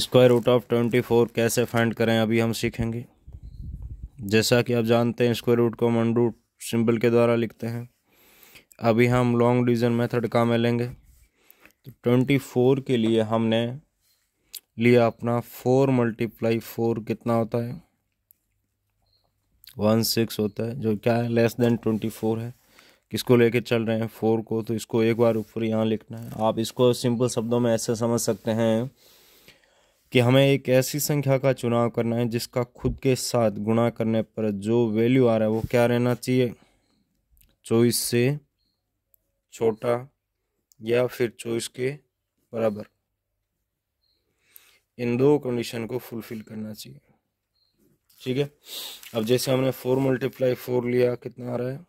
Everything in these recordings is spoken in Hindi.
square root of twenty four कैसे फाइंड करें अभी हम सीखेंगे जैसा कि आप जानते हैं स्क्वायर रूट को मन रूट सिंबल के द्वारा लिखते हैं अभी हम लॉन्ग डिवीजन मेथड काम में लेंगे तो ट्वेंटी फोर के लिए हमने लिया अपना फोर मल्टीप्लाई फोर कितना होता है वन सिक्स होता है जो क्या है लेस देन ट्वेंटी फोर है किसको लेके चल रहे हैं फोर को तो इसको एक बार ऊपर यहाँ लिखना है आप इसको सिंपल शब्दों में ऐसे समझ सकते हैं कि हमें एक ऐसी संख्या का चुनाव करना है जिसका खुद के साथ गुणा करने पर जो वैल्यू आ रहा है वो क्या रहना चाहिए चौबीस से छोटा या फिर चौबीस के बराबर इन दो कंडीशन को फुलफिल करना चाहिए ठीक है अब जैसे हमने फोर मल्टीप्लाई फोर लिया कितना आ रहा है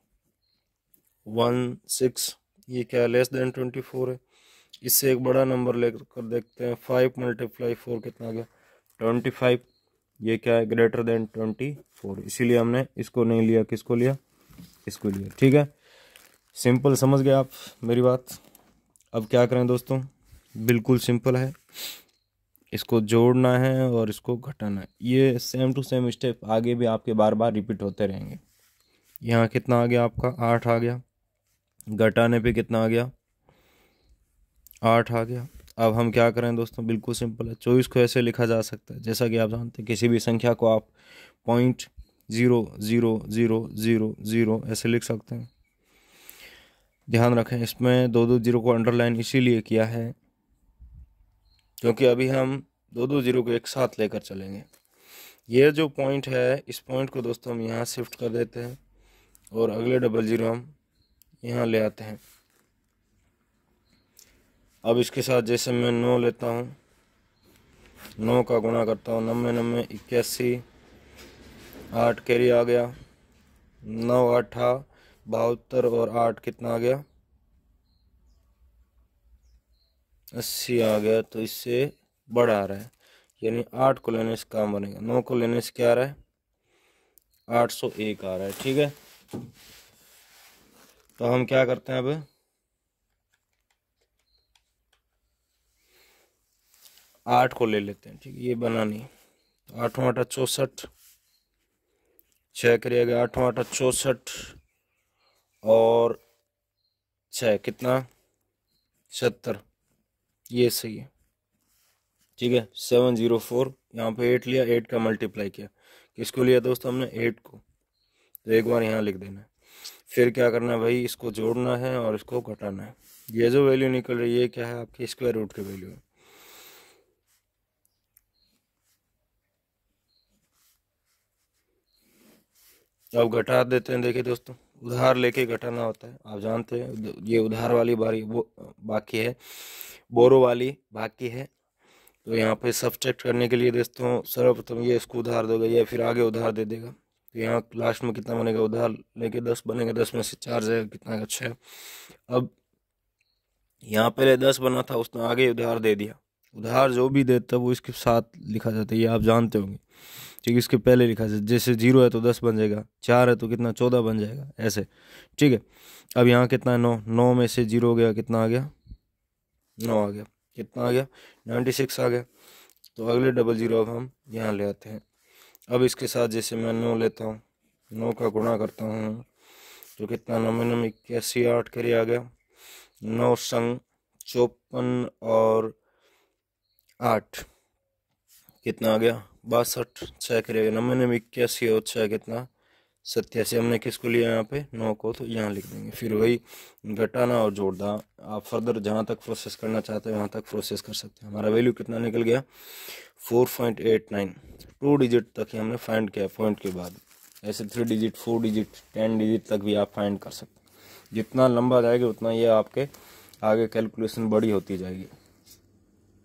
वन सिक्स ये क्या लेस देन ट्वेंटी फोर है इससे एक बड़ा नंबर लेकर देखते हैं फाइव मल्टीप्लाई फोर कितना आ गया ट्वेंटी फाइव ये क्या है ग्रेटर देन ट्वेंटी फोर इसीलिए हमने इसको नहीं लिया किसको लिया इसको लिया ठीक है सिंपल समझ गए आप मेरी बात अब क्या करें दोस्तों बिल्कुल सिंपल है इसको जोड़ना है और इसको घटाना है ये सेम टू सेम स्टेप आगे भी आपके बार बार रिपीट होते रहेंगे यहाँ कितना आ गया आपका आठ आ गया घटाने पे कितना आ गया आठ आ गया अब हम क्या करें दोस्तों बिल्कुल सिंपल है चौबीस को ऐसे लिखा जा सकता है जैसा कि आप जानते हैं किसी भी संख्या को आप point zero zero zero zero zero ऐसे लिख सकते हैं ध्यान रखें इसमें दो दो जीरो को अंडरलाइन इसीलिए किया है क्योंकि अभी हम दो दो जीरो को एक साथ लेकर चलेंगे ये जो पॉइंट है इस पॉइंट को दोस्तों हम यहाँ शिफ्ट कर देते हैं और अगले डबल ज़ीरो हम यहाँ ले आते हैं अब इसके साथ जैसे मैं नौ लेता हूँ नौ का गुणा करता हूँ नब्बे नब्बे इक्यासी आठ कैरी आ गया नौ अठा बहत्तर और आठ कितना आ गया अस्सी आ गया तो इससे बढ़ा आ रहा है यानी आठ को लेने से काम बनेगा नौ को लेने से क्या आ रहा है आठ सौ एक आ रहा है ठीक है तो हम क्या करते हैं अब आठ को ले लेते हैं ठीक है ये बना नहीं तो आठवा आठा चौंसठ छः करिएगा आठवा आठा चौंसठ और छः कितना सत्तर ये सही है ठीक है सेवन ज़ीरो फोर यहाँ पे एट लिया एट का मल्टीप्लाई किया किसको लिया दोस्तों हमने एट को तो एक बार यहाँ लिख देना है फिर क्या करना है भाई इसको जोड़ना है और इसको घटाना है ये जो वैल्यू निकल रही है क्या है आपके स्क्वायर रूट की वैल्यू है अब घटा देते हैं देखिए दोस्तों उधार लेके घटाना होता है आप जानते हैं ये उधार वाली बारी वो बाकी है बोरो वाली बाकी है तो यहाँ पे सब्सट्रैक्ट करने के लिए दोस्तों सर्वप्रथम ये इसको उधार देगा या फिर आगे उधार दे देगा तो यहाँ लास्ट में कितना बनेगा उधार लेके दस बनेगा दस में से चार जाएगा कितना का छः अब यहाँ पहले दस बना था उसने आगे उधार दे दिया उधार जो भी देता है वो इसके साथ लिखा जाता है ये आप जानते होंगे ठीक है इसके पहले लिखा जाए जैसे जीरो है तो दस बन जाएगा चार है तो कितना चौदह बन जाएगा ऐसे ठीक है अब यहाँ कितना है नौ नौ में से जीरो हो गया कितना आ गया नौ आ गया कितना आ गया नाइन्टी सिक्स आ गया तो अगले डबल जीरो अब हम यहाँ ले आते हैं अब इसके साथ जैसे मैं नौ लेता हूँ नौ का गुणा करता हूँ तो कितना नौ में नौ इक्यासी आठ करिए आ गया नौ संग चौपन और आठ कितना आ गया बासठ छः करेगा नब्बे नब्बे इक्यासी और छः कितना सत्यासी हमने किसको लिया यहाँ पे नौ को तो यहाँ लिख देंगे फिर वही घटाना और जोड़ना आप फर्दर जहाँ तक प्रोसेस करना चाहते हैं वहाँ तक प्रोसेस कर सकते हैं हमारा वैल्यू कितना निकल गया four point eight nine two digit तक ही हमने फाइंड किया पॉइंट के बाद ऐसे three digit four digit ten digit तक भी आप फाइंड कर सकते हैं जितना लंबा जाएगा उतना ये आपके आगे कैलकुलेशन बड़ी होती जाएगी